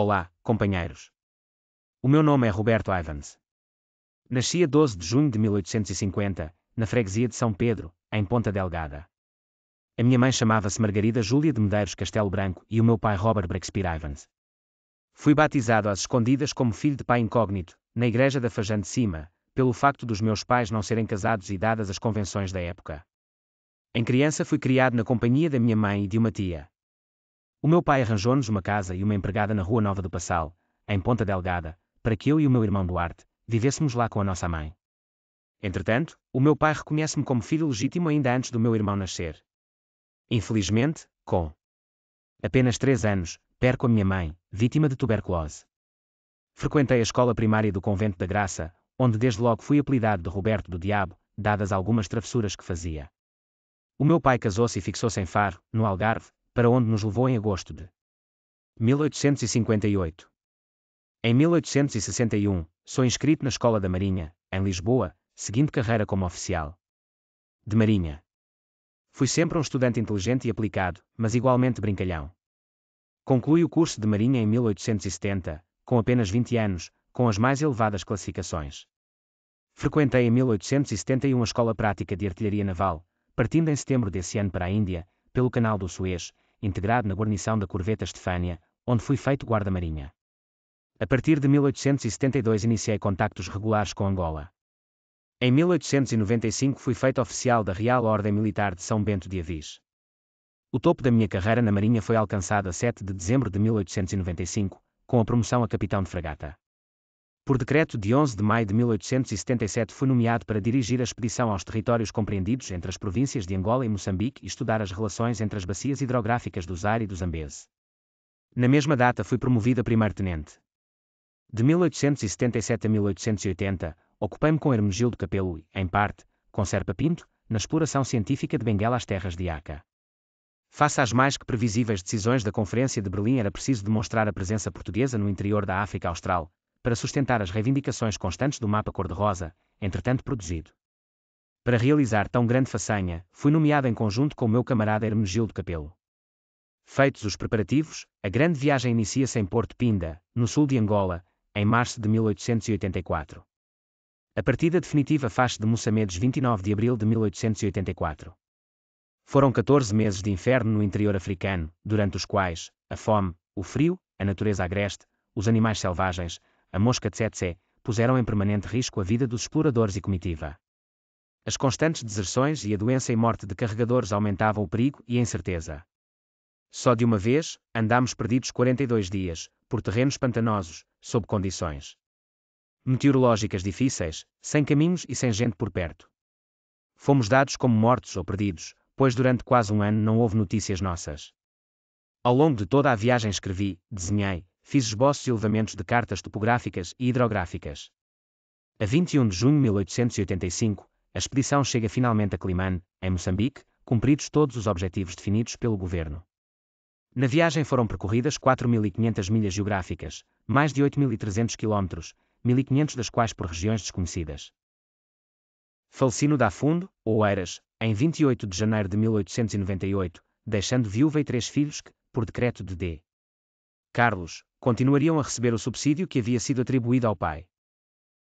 Olá, companheiros. O meu nome é Roberto Ivans. Nasci a 12 de junho de 1850, na freguesia de São Pedro, em Ponta Delgada. A minha mãe chamava-se Margarida Júlia de Medeiros Castelo Branco e o meu pai Robert Breakspear Ivans. Fui batizado às escondidas como filho de pai incógnito, na igreja da Fajã de Cima, pelo facto dos meus pais não serem casados e dadas as convenções da época. Em criança fui criado na companhia da minha mãe e de uma tia. O meu pai arranjou-nos uma casa e uma empregada na Rua Nova do Passal, em Ponta Delgada, para que eu e o meu irmão Duarte vivêssemos lá com a nossa mãe. Entretanto, o meu pai reconhece-me como filho legítimo ainda antes do meu irmão nascer. Infelizmente, com apenas três anos, perco a minha mãe, vítima de tuberculose. Frequentei a escola primária do Convento da Graça, onde desde logo fui apelidado de Roberto do Diabo, dadas algumas travessuras que fazia. O meu pai casou-se e fixou-se em Faro, no Algarve, para onde nos levou em agosto de 1858. Em 1861, sou inscrito na Escola da Marinha, em Lisboa, seguindo carreira como oficial de Marinha. Fui sempre um estudante inteligente e aplicado, mas igualmente brincalhão. Concluí o curso de Marinha em 1870, com apenas 20 anos, com as mais elevadas classificações. Frequentei em 1871 a Escola Prática de Artilharia Naval, partindo em setembro desse ano para a Índia, pelo Canal do Suez, integrado na guarnição da corveta Estefânia, onde fui feito guarda-marinha. A partir de 1872 iniciei contactos regulares com Angola. Em 1895 fui feito oficial da Real Ordem Militar de São Bento de Avis. O topo da minha carreira na Marinha foi alcançado a 7 de dezembro de 1895, com a promoção a capitão de fragata por decreto de 11 de maio de 1877 foi nomeado para dirigir a expedição aos territórios compreendidos entre as províncias de Angola e Moçambique e estudar as relações entre as bacias hidrográficas do Zaire e do Zambeze. Na mesma data foi promovido a primeiro-tenente. De 1877 a 1880, ocupei-me com Hermegildo Capelo e, em parte, com Serpa Pinto, na exploração científica de Benguela às terras de Iaca. Face às mais que previsíveis decisões da Conferência de Berlim era preciso demonstrar a presença portuguesa no interior da África Austral, para sustentar as reivindicações constantes do mapa cor-de-rosa, entretanto produzido. Para realizar tão grande façanha, fui nomeado em conjunto com o meu camarada Hermenegildo Capelo. Feitos os preparativos, a grande viagem inicia-se em Porto Pinda, no sul de Angola, em março de 1884. A partida definitiva faz-se de Moçambedes 29 de abril de 1884. Foram 14 meses de inferno no interior africano, durante os quais a fome, o frio, a natureza agreste, os animais selvagens, a mosca tsetse, puseram em permanente risco a vida dos exploradores e comitiva. As constantes deserções e a doença e morte de carregadores aumentavam o perigo e a incerteza. Só de uma vez, andámos perdidos 42 dias, por terrenos pantanosos, sob condições meteorológicas difíceis, sem caminhos e sem gente por perto. Fomos dados como mortos ou perdidos, pois durante quase um ano não houve notícias nossas. Ao longo de toda a viagem escrevi, desenhei, fiz esboços e levamentos de cartas topográficas e hidrográficas. A 21 de junho de 1885, a expedição chega finalmente a Climane, em Moçambique, cumpridos todos os objetivos definidos pelo governo. Na viagem foram percorridas 4.500 milhas geográficas, mais de 8.300 km, 1.500 das quais por regiões desconhecidas. Falecino da Fundo, Oeiras, em 28 de janeiro de 1898, deixando viúva e três filhos que, por decreto de D. Carlos, continuariam a receber o subsídio que havia sido atribuído ao pai.